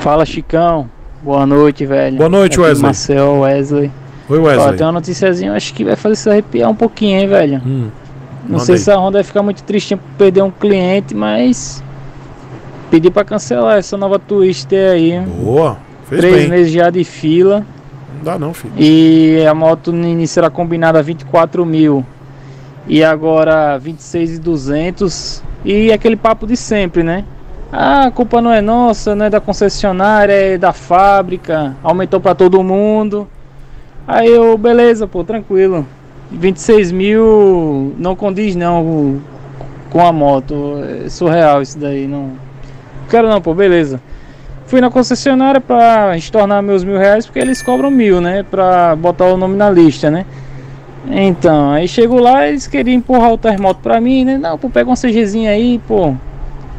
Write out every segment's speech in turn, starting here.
Fala, Chicão. Boa noite, velho. Boa noite, Aqui Wesley. Marcel, Wesley. Oi, Wesley. tem uma noticiazinha, acho que vai fazer se arrepiar um pouquinho, hein, velho. Hum, Não sei se a Honda vai ficar muito tristinha por perder um cliente, mas pedi para cancelar essa nova Twister aí. Boa, fez Três bem. meses já de fila. Não dá não, filho. E a moto no início era combinada 24 mil. E agora 26,200. E aquele papo de sempre, né? Ah, a culpa não é nossa, não é da concessionária, é da fábrica. Aumentou para todo mundo. Aí eu, beleza, pô, tranquilo. 26 mil não condiz não com a moto. É surreal isso daí, não. Quero não, pô, beleza. Fui na concessionária para estornar meus mil reais, porque eles cobram mil, né? Pra botar o nome na lista, né? Então, aí chego lá, eles queriam empurrar o terremoto pra mim, né? Não, pô, pega uma CGzinha aí, pô.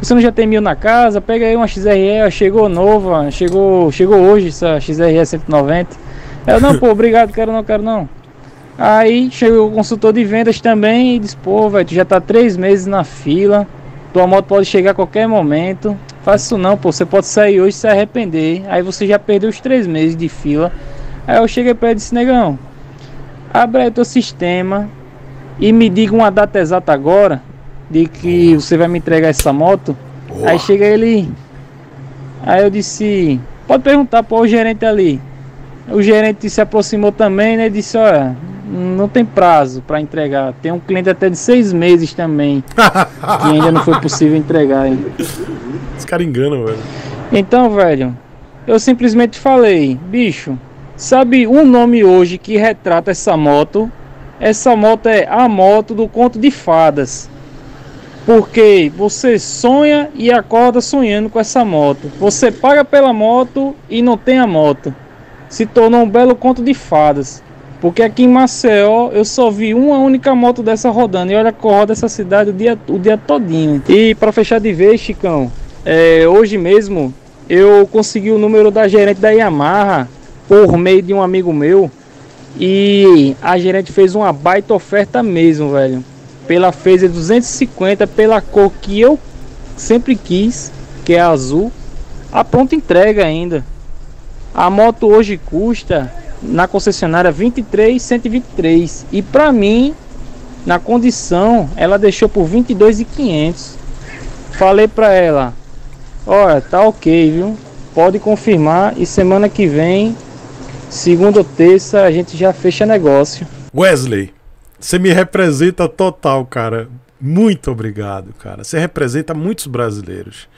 Você não já tem mil na casa? Pega aí uma XRE, chegou nova, chegou, chegou hoje essa XRE 190. Eu não, pô, obrigado, quero não, quero não. Aí chegou o consultor de vendas também e disse, pô, velho, tu já tá três meses na fila, tua moto pode chegar a qualquer momento. Faça isso não, pô, você pode sair hoje e se arrepender. Aí você já perdeu os três meses de fila. Aí eu cheguei pra ele e disse, negão, abre aí teu sistema e me diga uma data exata agora de que você vai me entregar essa moto. Aí chega ele. Aí eu disse, pode perguntar para o gerente ali. O gerente se aproximou também, né? Disse, olha, não tem prazo para entregar. Tem um cliente até de seis meses também. que ainda não foi possível entregar. Esse cara engana, velho. Então, velho, eu simplesmente falei, bicho, sabe um nome hoje que retrata essa moto? Essa moto é a moto do conto de fadas. Porque você sonha e acorda sonhando com essa moto. Você paga pela moto e não tem a moto. Se tornou um belo conto de fadas. Porque aqui em Maceió eu só vi uma única moto dessa rodando. E olha que roda essa cidade o dia, o dia todinho. E para fechar de vez, Chicão, é, hoje mesmo eu consegui o número da gerente da Yamaha por meio de um amigo meu. E a gerente fez uma baita oferta mesmo, velho pela Phaser 250, pela cor que eu sempre quis, que é azul, a pronta entrega ainda. A moto hoje custa na concessionária 23 123 e para mim na condição ela deixou por 22,500. Falei para ela: "Olha, tá OK, viu? Pode confirmar e semana que vem, segunda ou terça, a gente já fecha negócio." Wesley você me representa total, cara. Muito obrigado, cara. Você representa muitos brasileiros.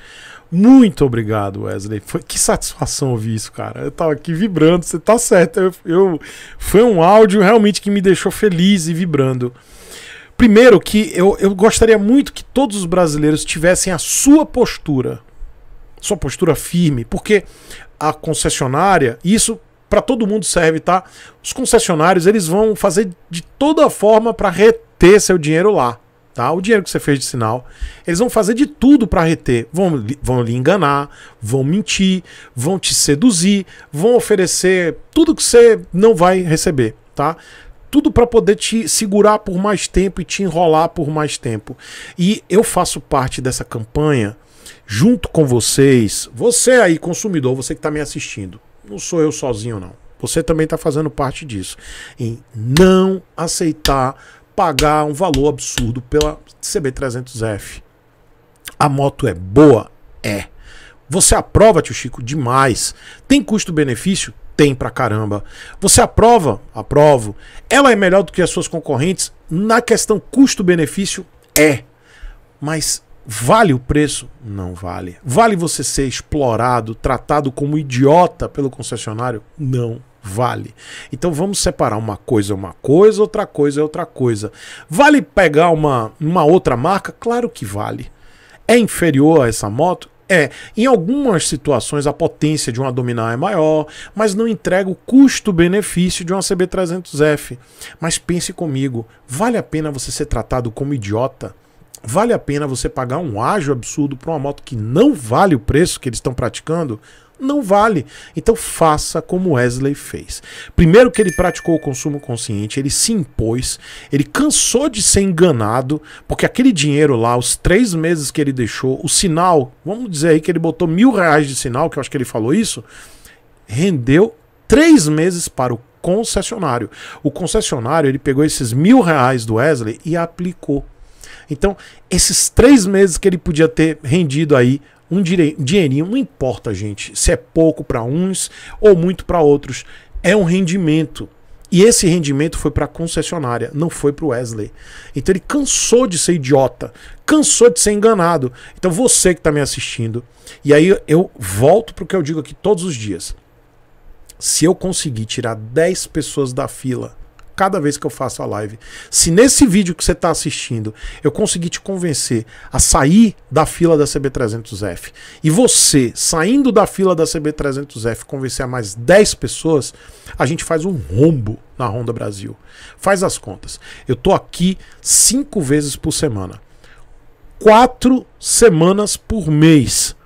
Muito obrigado, Wesley. Foi, que satisfação ouvir isso, cara. Eu tava aqui vibrando, você tá certo. Eu, eu, foi um áudio realmente que me deixou feliz e vibrando. Primeiro, que eu, eu gostaria muito que todos os brasileiros tivessem a sua postura. Sua postura firme, porque a concessionária, isso para todo mundo serve, tá? Os concessionários, eles vão fazer de toda forma para reter seu dinheiro lá, tá? O dinheiro que você fez de sinal, eles vão fazer de tudo para reter. Vão, vão lhe enganar, vão mentir, vão te seduzir, vão oferecer tudo que você não vai receber, tá? tudo para poder te segurar por mais tempo e te enrolar por mais tempo. E eu faço parte dessa campanha junto com vocês, você aí consumidor, você que está me assistindo não sou eu sozinho, não. Você também está fazendo parte disso. Em não aceitar pagar um valor absurdo pela CB300F. A moto é boa? É. Você aprova, tio Chico? Demais. Tem custo-benefício? Tem pra caramba. Você aprova? Aprovo. Ela é melhor do que as suas concorrentes? Na questão custo-benefício? É. Mas Vale o preço? Não vale. Vale você ser explorado, tratado como idiota pelo concessionário? Não vale. Então vamos separar uma coisa é uma coisa, outra coisa é outra coisa. Vale pegar uma, uma outra marca? Claro que vale. É inferior a essa moto? É, em algumas situações a potência de uma Dominar é maior, mas não entrega o custo-benefício de uma CB300F. Mas pense comigo, vale a pena você ser tratado como idiota? Vale a pena você pagar um ágio absurdo para uma moto que não vale o preço que eles estão praticando? Não vale. Então faça como Wesley fez. Primeiro que ele praticou o consumo consciente, ele se impôs, ele cansou de ser enganado, porque aquele dinheiro lá, os três meses que ele deixou, o sinal, vamos dizer aí que ele botou mil reais de sinal, que eu acho que ele falou isso, rendeu três meses para o concessionário. O concessionário ele pegou esses mil reais do Wesley e aplicou então, esses três meses que ele podia ter rendido aí um dinheirinho, não importa, gente, se é pouco para uns ou muito para outros, é um rendimento. E esse rendimento foi para a concessionária, não foi para o Wesley. Então ele cansou de ser idiota, cansou de ser enganado. Então você que está me assistindo, e aí eu volto para o que eu digo aqui todos os dias. Se eu conseguir tirar 10 pessoas da fila cada vez que eu faço a live. Se nesse vídeo que você está assistindo eu conseguir te convencer a sair da fila da CB300F e você, saindo da fila da CB300F, convencer a mais 10 pessoas, a gente faz um rombo na Honda Brasil. Faz as contas. Eu estou aqui cinco vezes por semana. Quatro semanas por mês.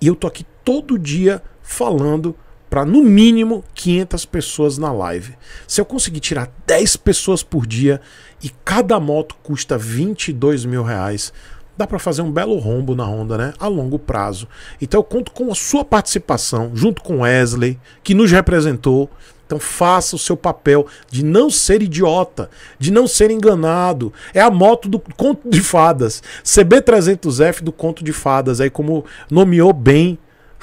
E eu tô aqui todo dia falando para no mínimo 500 pessoas na live. Se eu conseguir tirar 10 pessoas por dia e cada moto custa 22 mil reais, dá para fazer um belo rombo na Honda, né? A longo prazo. Então eu conto com a sua participação, junto com Wesley, que nos representou. Então faça o seu papel de não ser idiota, de não ser enganado. É a moto do conto de fadas, CB300F do conto de fadas, aí como nomeou bem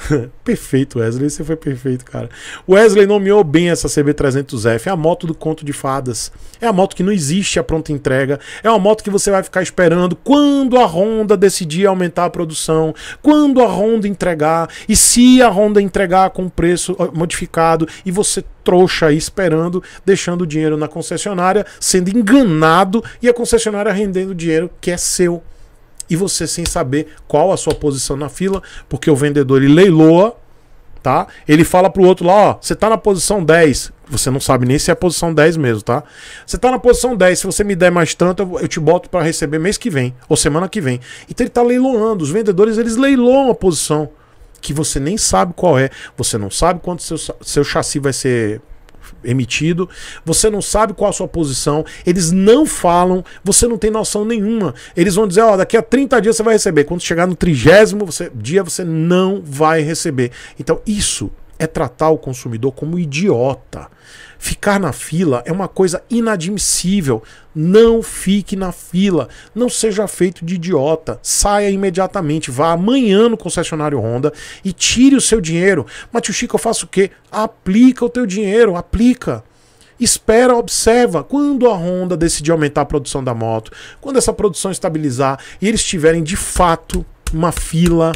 perfeito, Wesley. Você foi perfeito, cara. Wesley nomeou bem essa CB300F. É a moto do conto de fadas. É a moto que não existe a pronta entrega. É uma moto que você vai ficar esperando quando a Honda decidir aumentar a produção, quando a Honda entregar. E se a Honda entregar com preço modificado e você trouxa aí esperando, deixando o dinheiro na concessionária, sendo enganado e a concessionária rendendo o dinheiro que é seu e você sem saber qual a sua posição na fila, porque o vendedor ele leiloa, tá? Ele fala pro outro lá, ó, você tá na posição 10, você não sabe nem se é a posição 10 mesmo, tá? Você tá na posição 10, se você me der mais tanto, eu, te boto para receber mês que vem ou semana que vem. Então ele tá leiloando, os vendedores eles leiloam a posição que você nem sabe qual é, você não sabe quanto seu, seu chassi vai ser emitido, você não sabe qual a sua posição, eles não falam, você não tem noção nenhuma. Eles vão dizer, ó, oh, daqui a 30 dias você vai receber. Quando chegar no trigésimo dia, você não vai receber. Então, isso é tratar o consumidor como idiota. Ficar na fila é uma coisa inadmissível. Não fique na fila. Não seja feito de idiota. Saia imediatamente. Vá amanhã no concessionário Honda e tire o seu dinheiro. Mas, tio Chico, eu faço o quê? Aplica o teu dinheiro. Aplica espera, observa. Quando a Honda decidir aumentar a produção da moto, quando essa produção estabilizar e eles tiverem de fato uma fila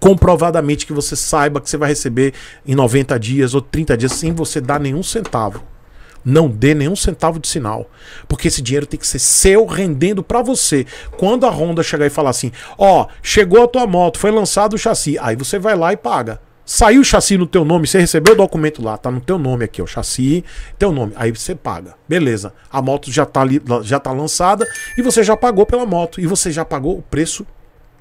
comprovadamente que você saiba que você vai receber em 90 dias ou 30 dias sem você dar nenhum centavo. Não dê nenhum centavo de sinal, porque esse dinheiro tem que ser seu, rendendo para você. Quando a Honda chegar e falar assim: "Ó, oh, chegou a tua moto, foi lançado o chassi". Aí você vai lá e paga. Saiu o chassi no teu nome, você recebeu o documento lá, tá no teu nome aqui, ó, chassi, teu nome. Aí você paga. Beleza. A moto já tá ali, já tá lançada e você já pagou pela moto e você já pagou o preço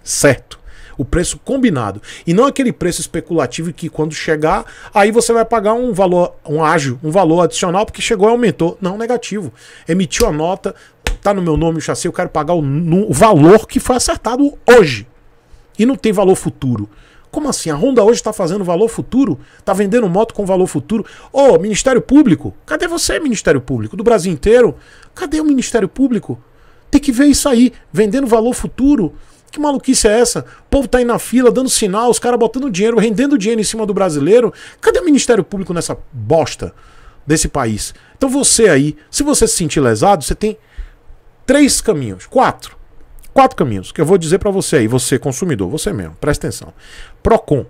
certo o preço combinado. E não aquele preço especulativo que quando chegar, aí você vai pagar um valor, um ágio, um valor adicional, porque chegou e aumentou. Não, negativo. Emitiu a nota, tá no meu nome o chassi, eu quero pagar o, no, o valor que foi acertado hoje. E não tem valor futuro. Como assim? A Honda hoje está fazendo valor futuro? Está vendendo moto com valor futuro? Ô, oh, Ministério Público, cadê você, Ministério Público? Do Brasil inteiro? Cadê o Ministério Público? Tem que ver isso aí, vendendo valor futuro. Que maluquice é essa? O povo tá aí na fila, dando sinal, os caras botando dinheiro, rendendo dinheiro em cima do brasileiro. Cadê o Ministério Público nessa bosta desse país? Então você aí, se você se sentir lesado, você tem três caminhos, quatro. Quatro caminhos que eu vou dizer para você aí, você consumidor, você mesmo, presta atenção. Procon,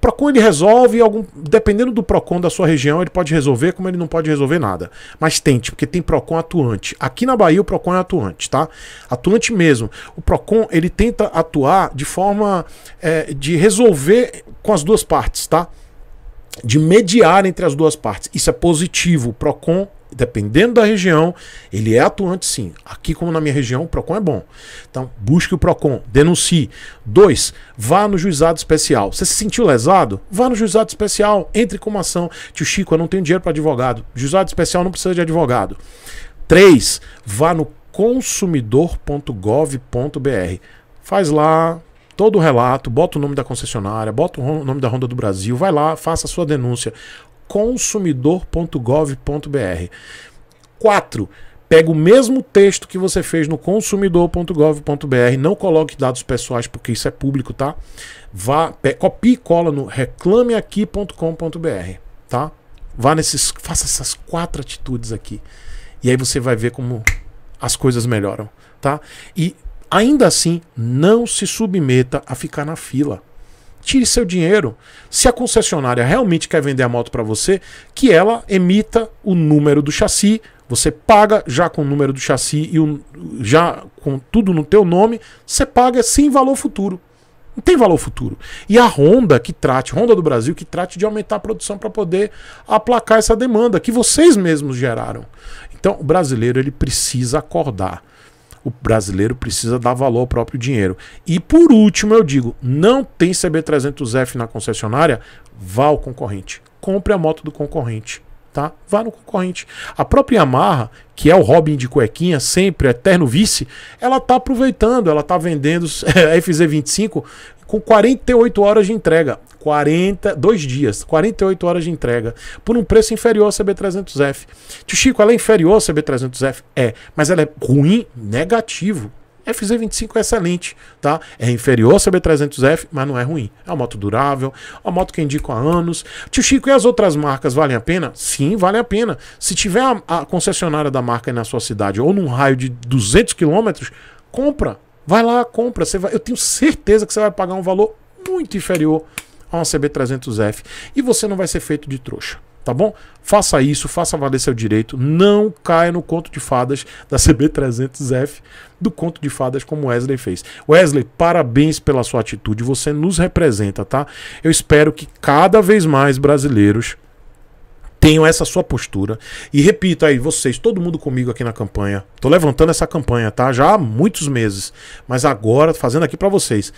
PROCON ele resolve algum, dependendo do PROCON da sua região, ele pode resolver, como ele não pode resolver nada. Mas tente, porque tem PROCON atuante. Aqui na Bahia o PROCON é atuante, tá? Atuante mesmo. O PROCON ele tenta atuar de forma é, de resolver com as duas partes, tá? De mediar entre as duas partes. Isso é positivo. O PROCON dependendo da região, ele é atuante sim. Aqui, como na minha região, o PROCON é bom. Então, busque o PROCON, denuncie. Dois, vá no juizado especial. Você se sentiu lesado? Vá no juizado especial, entre com uma ação. Tio Chico, eu não tenho dinheiro para advogado. Juizado especial não precisa de advogado. Três, vá no consumidor.gov.br. Faz lá, todo o relato, bota o nome da concessionária, bota o nome da Honda do Brasil, vai lá, faça a sua denúncia consumidor.gov.br. 4. Pega o mesmo texto que você fez no consumidor.gov.br, não coloque dados pessoais porque isso é público, tá? Vá, copie e cola no reclameaqui.com.br, tá? Vá nesses, faça essas quatro atitudes aqui. E aí você vai ver como as coisas melhoram, tá? E ainda assim, não se submeta a ficar na fila tire seu dinheiro. Se a concessionária realmente quer vender a moto para você, que ela emita o número do chassi, você paga já com o número do chassi e o, já com tudo no teu nome, você paga sem valor futuro. Não tem valor futuro. E a Honda que trate, Honda do Brasil, que trate de aumentar a produção para poder aplacar essa demanda que vocês mesmos geraram. Então, o brasileiro ele precisa acordar o brasileiro precisa dar valor ao próprio dinheiro. E por último, eu digo: não tem CB300F na concessionária? Vá ao concorrente. Compre a moto do concorrente tá? Vá no concorrente. A própria Yamaha, que é o Robin de cuequinha, sempre eterno vice, ela tá aproveitando, ela tá vendendo a é, FZ25 com 48 horas de entrega. 40, dois dias, 48 horas de entrega, por um preço inferior ao CB300F. Tio Chico, ela é inferior ao CB300F? É, mas ela é ruim, negativo. FZ25 é excelente, tá? É inferior ao CB300F, mas não é ruim. É uma moto durável, uma moto que indico há anos. Tio Chico, e as outras marcas valem a pena? Sim, vale a pena. Se tiver a, a concessionária da marca na sua cidade ou num raio de 200 quilômetros, compra. Vai lá, compra. Você vai, eu tenho certeza que você vai pagar um valor muito inferior a uma CB300F. E você não vai ser feito de trouxa. Tá bom? Faça isso, faça valer seu direito. Não caia no conto de fadas da CB300F, do conto de fadas como Wesley fez. Wesley, parabéns pela sua atitude. Você nos representa, tá? Eu espero que cada vez mais brasileiros tenham essa sua postura. E repito aí, vocês, todo mundo comigo aqui na campanha. Tô levantando essa campanha, tá? Já há muitos meses, mas agora fazendo aqui para vocês.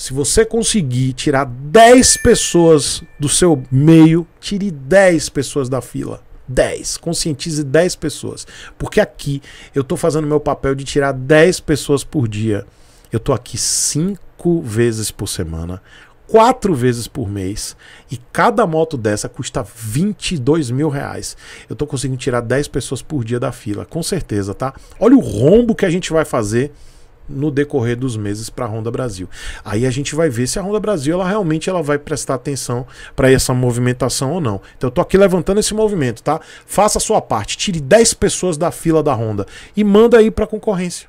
Se você conseguir tirar 10 pessoas do seu meio, tire 10 pessoas da fila. 10. Conscientize 10 pessoas. Porque aqui eu estou fazendo meu papel de tirar 10 pessoas por dia. Eu estou aqui 5 vezes por semana, 4 vezes por mês. E cada moto dessa custa 22 mil reais. Eu estou conseguindo tirar 10 pessoas por dia da fila, com certeza, tá? Olha o rombo que a gente vai fazer no decorrer dos meses para a Honda Brasil. Aí a gente vai ver se a Honda Brasil ela realmente ela vai prestar atenção para essa movimentação ou não. Então eu tô aqui levantando esse movimento, tá? Faça a sua parte, tire 10 pessoas da fila da Honda e manda aí para a concorrência.